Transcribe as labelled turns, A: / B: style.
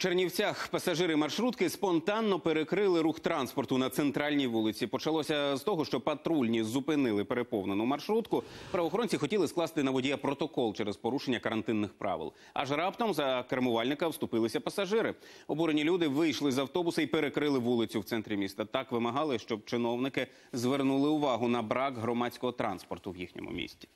A: Чернівцях пасажири маршрутки спонтанно перекрили рух транспорту на центральній вулиці. Почалося з того, що патрульні зупинили переповнену маршрутку. Правоохоронці хотіли скласти на водія протокол через порушення карантинних правил. Аж раптом за кермувальника вступилися пасажири. Обурені люди вийшли з автобуса і перекрили вулицю в центрі міста. Так вимагали, щоб чиновники звернули увагу на брак громадського транспорту в їхньому місті.